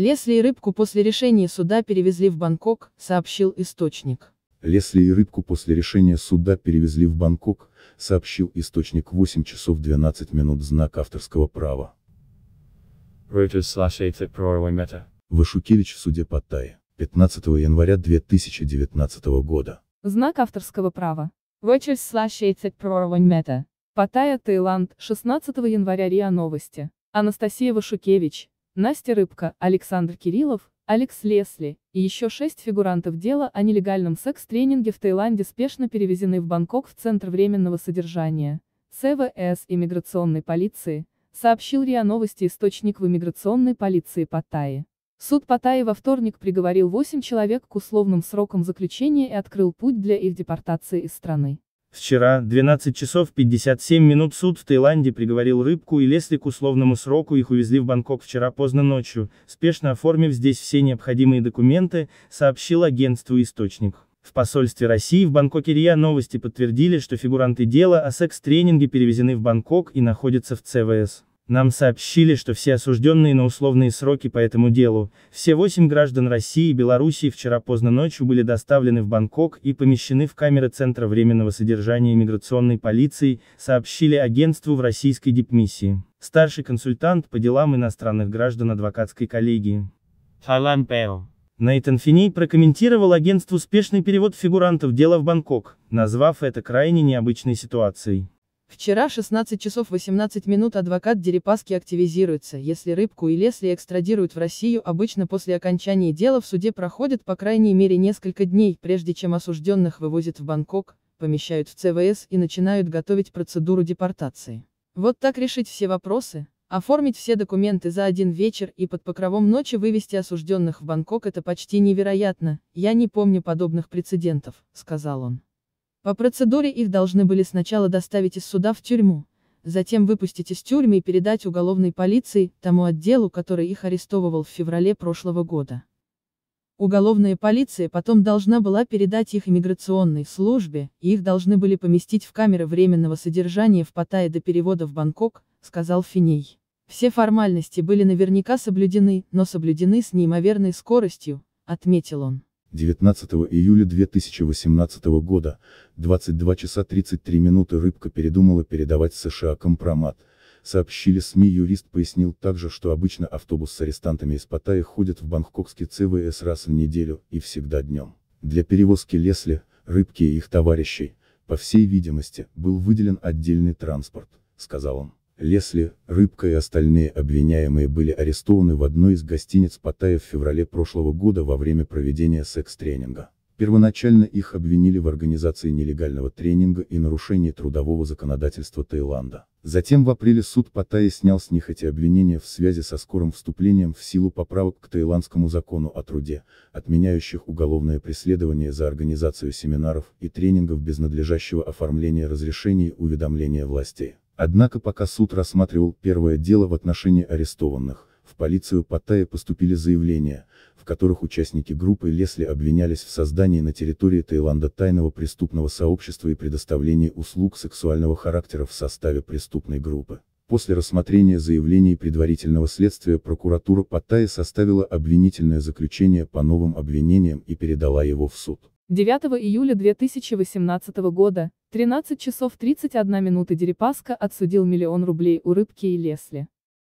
Лесли и рыбку после решения суда перевезли в Бангкок, сообщил источник. Лесли и рыбку после решения суда перевезли в Бангкок, сообщил источник 8 часов 12 минут знак авторского права. Вашукевич в суде Паттайя, 15 января 2019 года. Знак авторского права. Reuters slash 80 Паттайя, Таиланд, 16 января РИА Новости. Анастасия Вашукевич, Настя Рыбка, Александр Кириллов, Алекс Лесли и еще шесть фигурантов дела о нелегальном секс-тренинге в Таиланде спешно перевезены в Бангкок в Центр временного содержания, СВС иммиграционной полиции, сообщил РИА Новости источник в иммиграционной полиции Паттайи. Суд Паттайи во вторник приговорил 8 человек к условным срокам заключения и открыл путь для их депортации из страны. Вчера, 12 часов 57 минут суд в Таиланде приговорил Рыбку и Лесли к условному сроку их увезли в Бангкок вчера поздно ночью, спешно оформив здесь все необходимые документы, сообщил агентству источник. В посольстве России в Бангкоке РИА новости подтвердили, что фигуранты дела о секс-тренинге перевезены в Бангкок и находятся в ЦВС. Нам сообщили, что все осужденные на условные сроки по этому делу, все восемь граждан России и Белоруссии вчера поздно ночью были доставлены в Бангкок и помещены в камеры Центра временного содержания миграционной полиции, сообщили агентству в российской дипмиссии. Старший консультант по делам иностранных граждан адвокатской коллегии. Фалан Нейтан Финей прокомментировал агентству успешный перевод фигурантов дела в Бангкок, назвав это крайне необычной ситуацией. Вчера 16 часов 18 минут адвокат Дерипаски активизируется, если рыбку и Лесли экстрадируют в Россию, обычно после окончания дела в суде проходит по крайней мере несколько дней, прежде чем осужденных вывозят в Бангкок, помещают в ЦВС и начинают готовить процедуру депортации. Вот так решить все вопросы, оформить все документы за один вечер и под покровом ночи вывести осужденных в Бангкок это почти невероятно, я не помню подобных прецедентов, сказал он. По процедуре их должны были сначала доставить из суда в тюрьму, затем выпустить из тюрьмы и передать уголовной полиции, тому отделу, который их арестовывал в феврале прошлого года. Уголовная полиция потом должна была передать их иммиграционной службе, и их должны были поместить в камеры временного содержания в Паттайе до перевода в Бангкок, сказал Финей. Все формальности были наверняка соблюдены, но соблюдены с неимоверной скоростью, отметил он. 19 июля 2018 года, 22 часа 33 минуты Рыбка передумала передавать США компромат, сообщили СМИ юрист пояснил также, что обычно автобус с арестантами из Паттайи ходит в бангкокский ЦВС раз в неделю, и всегда днем. Для перевозки Лесли, Рыбки и их товарищей, по всей видимости, был выделен отдельный транспорт, сказал он. Лесли, Рыбка и остальные обвиняемые были арестованы в одной из гостиниц Паттайя в феврале прошлого года во время проведения секс-тренинга. Первоначально их обвинили в организации нелегального тренинга и нарушении трудового законодательства Таиланда. Затем в апреле суд Паттайи снял с них эти обвинения в связи со скорым вступлением в силу поправок к таиландскому закону о труде, отменяющих уголовное преследование за организацию семинаров и тренингов без надлежащего оформления разрешений и уведомления властей. Однако пока суд рассматривал первое дело в отношении арестованных, в полицию Паттайя поступили заявления, в которых участники группы Лесли обвинялись в создании на территории Таиланда тайного преступного сообщества и предоставлении услуг сексуального характера в составе преступной группы. После рассмотрения заявлений предварительного следствия прокуратура Паттайя составила обвинительное заключение по новым обвинениям и передала его в суд. 9 июля 2018 года, 13 часов 31 минуты Дерипаска отсудил миллион рублей у Рыбки и Лесли.